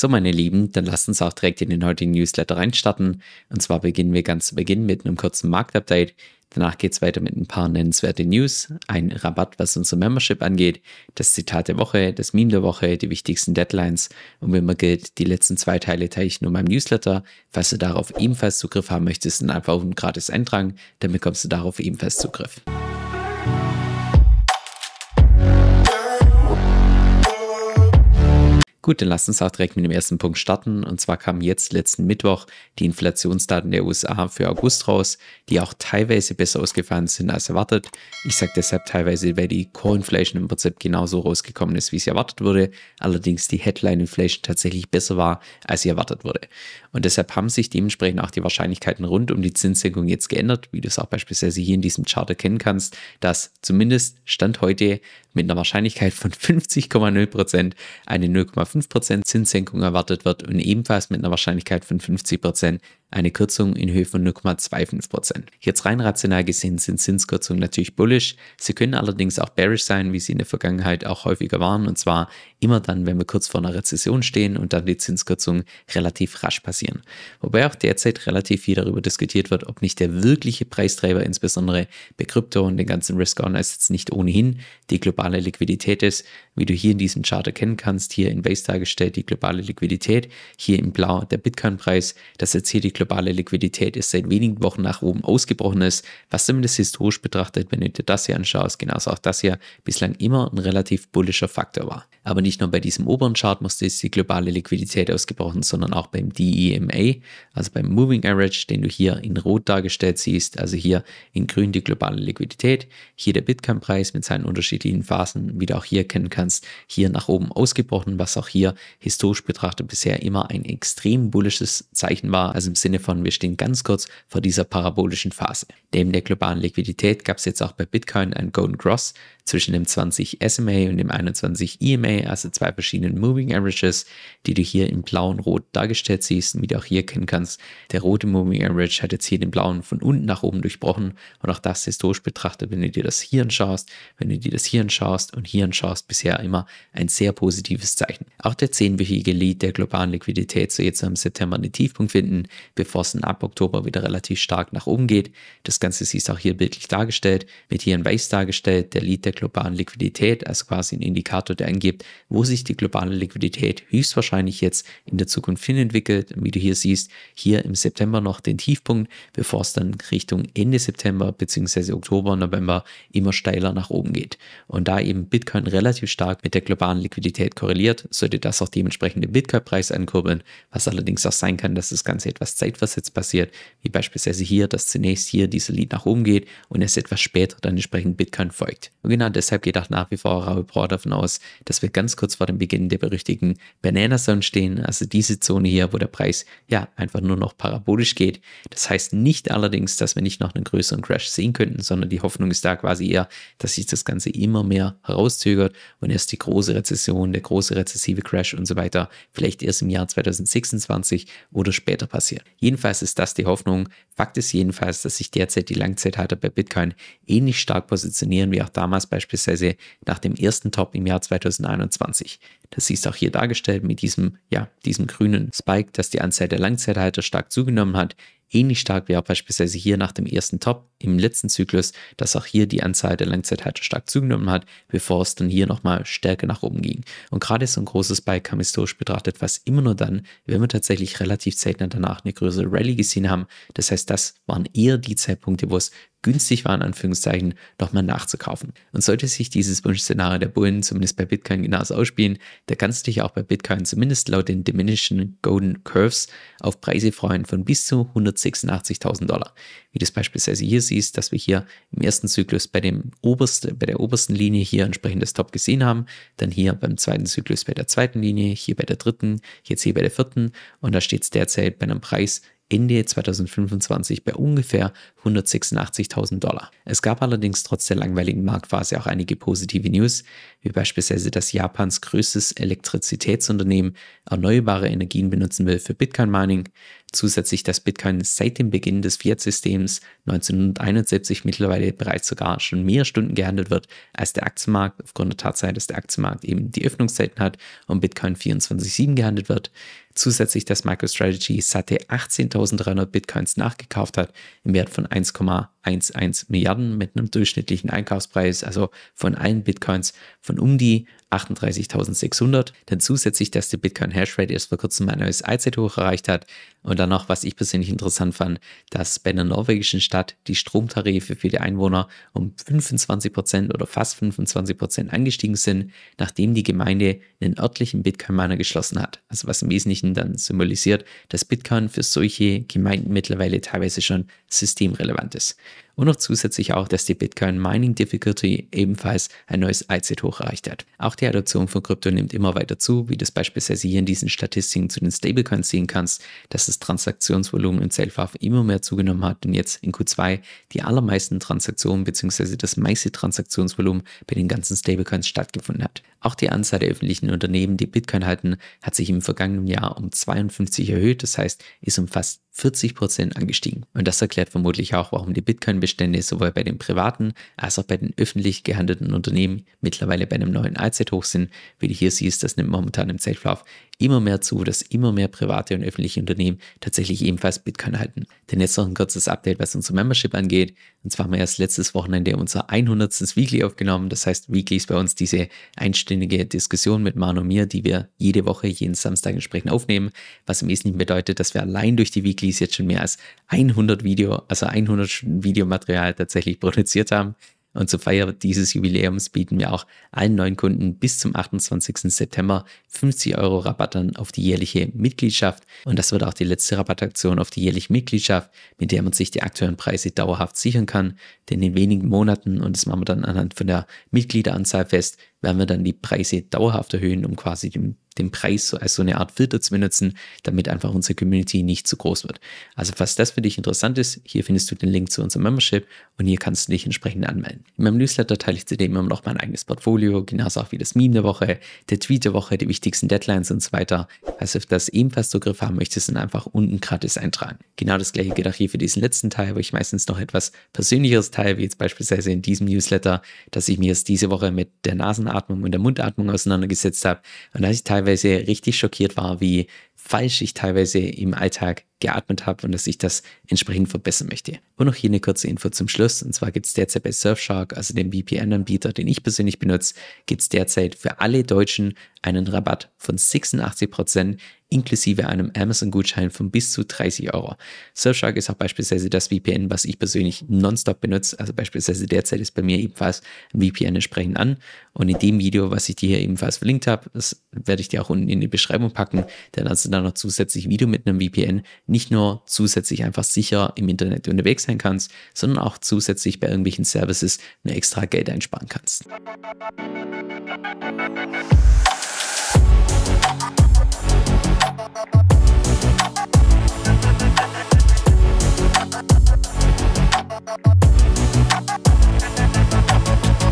So, meine Lieben, dann lasst uns auch direkt in den heutigen Newsletter reinstarten. Und zwar beginnen wir ganz zu Beginn mit einem kurzen Marktupdate. Danach geht es weiter mit ein paar nennenswerte News, ein Rabatt, was unsere Membership angeht, das Zitat der Woche, das Meme der Woche, die wichtigsten Deadlines und wie immer gilt, die letzten zwei Teile teile ich nur meinem Newsletter. Falls du darauf ebenfalls Zugriff haben möchtest, dann einfach auf einen gratis Eintrag, dann bekommst du darauf ebenfalls Zugriff. Gut, dann lasst uns auch direkt mit dem ersten Punkt starten. Und zwar kamen jetzt letzten Mittwoch die Inflationsdaten der USA für August raus, die auch teilweise besser ausgefallen sind als erwartet. Ich sage deshalb teilweise, weil die Core Inflation im Prinzip genauso rausgekommen ist, wie es erwartet wurde. Allerdings die Headline Inflation tatsächlich besser war, als sie erwartet wurde. Und deshalb haben sich dementsprechend auch die Wahrscheinlichkeiten rund um die Zinssenkung jetzt geändert, wie du es auch beispielsweise hier in diesem Chart erkennen kannst, dass zumindest Stand heute mit einer Wahrscheinlichkeit von 50,0% eine 0,5% Zinssenkung erwartet wird und ebenfalls mit einer Wahrscheinlichkeit von 50% eine Kürzung in Höhe von 0,25%. Jetzt rein rational gesehen sind Zinskürzungen natürlich bullish. Sie können allerdings auch bearish sein, wie sie in der Vergangenheit auch häufiger waren. Und zwar immer dann, wenn wir kurz vor einer Rezession stehen und dann die Zinskürzungen relativ rasch passieren. Wobei auch derzeit relativ viel darüber diskutiert wird, ob nicht der wirkliche Preistreiber, insbesondere bei Krypto und den ganzen Risk-On-Assets, nicht ohnehin die globale Liquidität ist. Wie du hier in diesem Chart erkennen kannst, hier in Base dargestellt die globale Liquidität, hier in Blau der Bitcoin-Preis, das jetzt hier die globale Liquidität ist seit wenigen Wochen nach oben ausgebrochen ist, was zumindest historisch betrachtet, wenn du dir das hier anschaust, genauso auch das hier bislang immer ein relativ bullischer Faktor war. Aber nicht nur bei diesem oberen Chart musste jetzt die globale Liquidität ausgebrochen, sondern auch beim DEMA, also beim Moving Average, den du hier in Rot dargestellt siehst. Also hier in Grün die globale Liquidität, hier der Bitcoin-Preis mit seinen unterschiedlichen Phasen, wie du auch hier kennen kannst, hier nach oben ausgebrochen, was auch hier historisch betrachtet bisher immer ein extrem bullisches Zeichen war. Also im Sinne von, wir stehen ganz kurz vor dieser parabolischen Phase. Neben der globalen Liquidität gab es jetzt auch bei Bitcoin ein Golden Cross zwischen dem 20 SMA und dem 21 EMA also zwei verschiedenen Moving Averages, die du hier in blau und rot dargestellt siehst und wie du auch hier erkennen kannst. Der rote Moving Average hat jetzt hier den blauen von unten nach oben durchbrochen und auch das historisch betrachtet, wenn du dir das hier anschaust, wenn du dir das hier anschaust und hier anschaust, bisher immer ein sehr positives Zeichen. Auch der zehnwöchige wöchige Lead der globalen Liquidität soll jetzt am September einen Tiefpunkt finden, bevor es dann ab Oktober wieder relativ stark nach oben geht. Das Ganze siehst du auch hier bildlich dargestellt, mit hier in Weiß dargestellt, der Lead der globalen Liquidität, also quasi ein Indikator, der angibt, wo sich die globale Liquidität höchstwahrscheinlich jetzt in der Zukunft hin entwickelt. Wie du hier siehst, hier im September noch den Tiefpunkt, bevor es dann Richtung Ende September bzw. Oktober, November immer steiler nach oben geht. Und da eben Bitcoin relativ stark mit der globalen Liquidität korreliert, sollte das auch dementsprechend den Bitcoin-Preis ankurbeln, was allerdings auch sein kann, dass das Ganze etwas zeitversetzt passiert, wie beispielsweise hier, dass zunächst hier dieser Lead nach oben geht und es etwas später dann entsprechend Bitcoin folgt. Und genau deshalb geht auch nach wie vor Raoul Bauer davon aus, dass wir ganz kurz vor dem Beginn der berüchtigten Banana Zone stehen, also diese Zone hier, wo der Preis ja einfach nur noch parabolisch geht. Das heißt nicht allerdings, dass wir nicht noch einen größeren Crash sehen könnten, sondern die Hoffnung ist da quasi eher, dass sich das Ganze immer mehr herauszögert und erst die große Rezession, der große rezessive Crash und so weiter vielleicht erst im Jahr 2026 oder später passiert. Jedenfalls ist das die Hoffnung. Fakt ist jedenfalls, dass sich derzeit die Langzeithalter bei Bitcoin ähnlich stark positionieren wie auch damals beispielsweise nach dem ersten Top im Jahr 2021 2021. Das ist auch hier dargestellt mit diesem, ja, diesem grünen Spike, dass die Anzahl der Langzeithalter stark zugenommen hat. Ähnlich stark wie auch beispielsweise hier nach dem ersten Top im letzten Zyklus, dass auch hier die Anzahl der Langzeithalter stark zugenommen hat, bevor es dann hier nochmal stärker nach oben ging. Und gerade so ein großes Spike kam historisch betrachtet was immer nur dann, wenn wir tatsächlich relativ selten danach eine größere Rallye gesehen haben. Das heißt, das waren eher die Zeitpunkte, wo es günstig war, in Anführungszeichen, nochmal nachzukaufen. Und sollte sich dieses Wunschszenario der Bullen zumindest bei Bitcoin genauso ausspielen, da kannst du dich auch bei Bitcoin zumindest laut den Diminishing Golden Curves auf Preise freuen von bis zu 186.000 Dollar. Wie du es beispielsweise hier siehst, dass wir hier im ersten Zyklus bei, dem oberste, bei der obersten Linie hier entsprechend das Top gesehen haben, dann hier beim zweiten Zyklus bei der zweiten Linie, hier bei der dritten, jetzt hier bei der vierten und da steht es derzeit bei einem Preis Ende 2025 bei ungefähr 186.000 Dollar. Es gab allerdings trotz der langweiligen Marktphase auch einige positive News, wie beispielsweise, dass Japans größtes Elektrizitätsunternehmen erneuerbare Energien benutzen will für Bitcoin-Mining, Zusätzlich, dass Bitcoin seit dem Beginn des Fiat-Systems 1971 mittlerweile bereits sogar schon mehr Stunden gehandelt wird als der Aktienmarkt, aufgrund der Tatsache, dass der Aktienmarkt eben die Öffnungszeiten hat und Bitcoin 24-7 gehandelt wird. Zusätzlich, dass MicroStrategy satte 18.300 Bitcoins nachgekauft hat im Wert von 1,5 1,11 Milliarden mit einem durchschnittlichen Einkaufspreis, also von allen Bitcoins von um die 38.600. Dann zusätzlich, dass der Bitcoin Hashrate erst vor kurzem ein neues Allzeithoch erreicht hat. Und dann noch, was ich persönlich interessant fand, dass bei einer norwegischen Stadt die Stromtarife für die Einwohner um 25% oder fast 25% angestiegen sind, nachdem die Gemeinde einen örtlichen Bitcoin-Miner geschlossen hat. Also was im Wesentlichen dann symbolisiert, dass Bitcoin für solche Gemeinden mittlerweile teilweise schon systemrelevant ist. Und noch zusätzlich auch, dass die Bitcoin Mining Difficulty ebenfalls ein neues Allzeithoch erreicht hat. Auch die Adoption von Krypto nimmt immer weiter zu, wie du es beispielsweise hier in diesen Statistiken zu den Stablecoins sehen kannst, dass das Transaktionsvolumen in Self-Half immer mehr zugenommen hat und jetzt in Q2 die allermeisten Transaktionen bzw. das meiste Transaktionsvolumen bei den ganzen Stablecoins stattgefunden hat. Auch die Anzahl der öffentlichen Unternehmen, die Bitcoin halten, hat sich im vergangenen Jahr um 52 erhöht, das heißt, ist um fast 40% Prozent angestiegen. Und das erklärt vermutlich auch, warum die Bitcoin gibt bestände sowohl bei den privaten als auch bei den öffentlich gehandelten Unternehmen mittlerweile bei einem neuen Allzeithoch sind. Wie du hier siehst, das nimmt momentan im Zeitverlauf immer mehr zu, dass immer mehr private und öffentliche Unternehmen tatsächlich ebenfalls Bitcoin halten. Denn jetzt noch ein kurzes Update, was unser Membership angeht. Und zwar haben wir erst letztes Wochenende unser 100. Weekly aufgenommen. Das heißt, Weekly ist bei uns diese einstündige Diskussion mit Manu und mir, die wir jede Woche, jeden Samstag entsprechend aufnehmen. Was im Wesentlichen bedeutet, dass wir allein durch die Weeklies jetzt schon mehr als 100 Video, also 100 Videomaterial tatsächlich produziert haben. Und zur Feier dieses Jubiläums bieten wir auch allen neuen Kunden bis zum 28. September 50 Euro Rabatt an auf die jährliche Mitgliedschaft. Und das wird auch die letzte Rabattaktion auf die jährliche Mitgliedschaft, mit der man sich die aktuellen Preise dauerhaft sichern kann. Denn in wenigen Monaten, und das machen wir dann anhand von der Mitgliederanzahl fest, werden wir dann die Preise dauerhaft erhöhen, um quasi den den Preis so als so eine Art Filter zu benutzen, damit einfach unsere Community nicht zu groß wird. Also falls das für dich interessant ist, hier findest du den Link zu unserem Membership und hier kannst du dich entsprechend anmelden. In meinem Newsletter teile ich zudem immer noch mein eigenes Portfolio, genauso auch wie das Meme der Woche, der Tweet der Woche, die wichtigsten Deadlines und so weiter. Falls du auf das ebenfalls Zugriff haben möchtest, dann einfach unten gratis eintragen. Genau das gleiche geht auch hier für diesen letzten Teil, wo ich meistens noch etwas persönlicheres teile, wie jetzt beispielsweise in diesem Newsletter, dass ich mir jetzt diese Woche mit der Nasenatmung und der Mundatmung auseinandergesetzt habe und dass ich teilweise teilweise richtig schockiert war, wie falsch ich teilweise im Alltag geatmet habe und dass ich das entsprechend verbessern möchte. Und noch hier eine kurze Info zum Schluss. Und zwar gibt es derzeit bei Surfshark, also dem VPN-Anbieter, den ich persönlich benutze, gibt es derzeit für alle Deutschen einen Rabatt von 86% inklusive einem Amazon-Gutschein von bis zu 30 Euro. Surfshark ist auch beispielsweise das VPN, was ich persönlich nonstop benutze. Also beispielsweise derzeit ist bei mir ebenfalls ein VPN entsprechend an. Und in dem Video, was ich dir hier ebenfalls verlinkt habe, das werde ich dir auch unten in die Beschreibung packen. dann hast du dann noch zusätzlich, wie du mit einem VPN nicht nur zusätzlich einfach sicher im Internet unterwegs sein kannst, sondern auch zusätzlich bei irgendwelchen Services nur extra Geld einsparen kannst. Thank you.